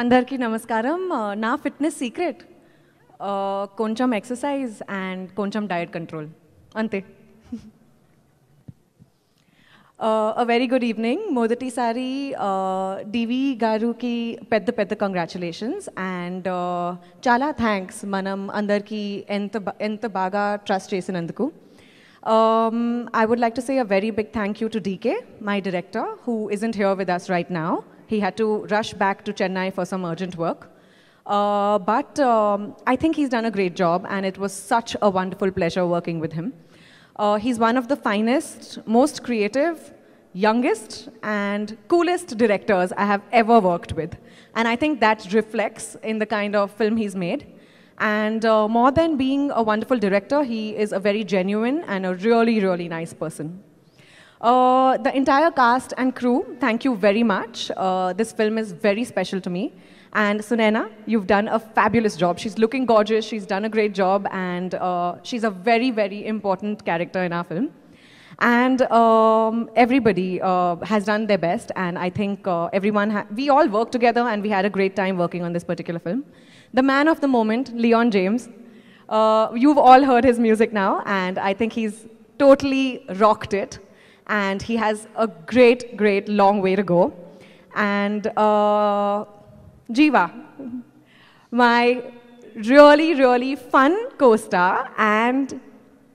అందరికీ నమస్కారం నా ఫిట్నెస్ సీక్రెట్ కొంచెం ఎక్సర్సైజ్ అండ్ కొంచెం డయట్ కంట్రోల్ అంతే అ వెరీ గుడ్ ఈవినింగ్ మొదటిసారి డివి గారుకి పెద్ద పెద్ద కంగ్రాచులేషన్స్ అండ్ చాలా థ్యాంక్స్ మనం అందరికీ ఎంత ఎంత బాగా ట్రస్ట్ చేసినందుకు Um, I would like to say a very big thank you to DK, my director, who isn't here with us right now. He had to rush back to Chennai for some urgent work. Uh, but um, I think he's done a great job, and it was such a wonderful pleasure working with him. Uh, he's one of the finest, most creative, youngest, and coolest directors I have ever worked with. And I think that reflects in the kind of film he's made. And uh, more than being a wonderful director, he is a very genuine and a really, really nice person. Uh, the entire cast and crew, thank you very much. Uh, this film is very special to me. And Sunaina, you've done a fabulous job. She's looking gorgeous, she's done a great job, and uh, she's a very, very important character in our film. And um, everybody uh, has done their best, and I think uh, everyone, we all worked together, and we had a great time working on this particular film. The man of the moment, Leon James, uh, you've all heard his music now, and I think he's totally rocked it, and he has a great, great long way to go. And uh, Jiva, my really, really fun co-star, and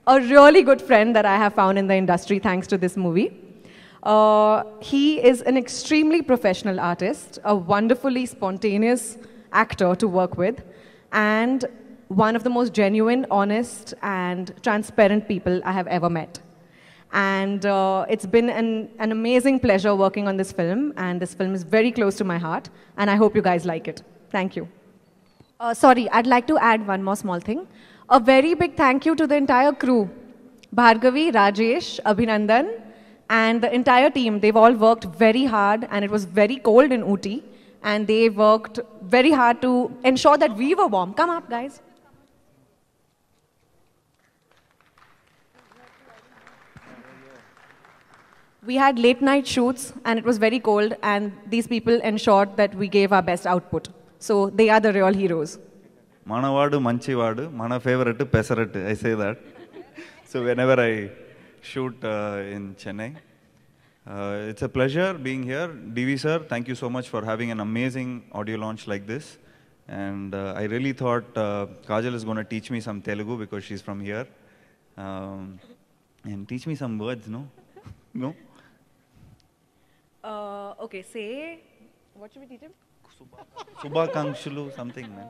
a really good friend that I have found in the industry thanks to this movie. Uh, he is an extremely professional artist, a wonderfully spontaneous actor to work with, and one of the most genuine, honest, and transparent people I have ever met. And uh, it's been an, an amazing pleasure working on this film, and this film is very close to my heart, and I hope you guys like it. Thank you. Uh, sorry, I'd like to add one more small thing. A very big thank you to the entire crew. Bhargavi, Rajesh, Abhinandan, and the entire team. They've all worked very hard, and it was very cold in Uti. And they worked very hard to ensure that we were warm. Come up, guys. We had late night shoots, and it was very cold, and these people ensured that we gave our best output. So they are the real heroes. Manavadu Manchivadu, Mana favorite Pesarat, I say that. So whenever I shoot uh, in Chennai, uh, it's a pleasure being here. DV sir, thank you so much for having an amazing audio launch like this. And uh, I really thought uh, Kajal is going to teach me some Telugu because she's from here. Um, and teach me some words, no? no? okay, say, what should we teach him? Subha Kangshulu, something, man.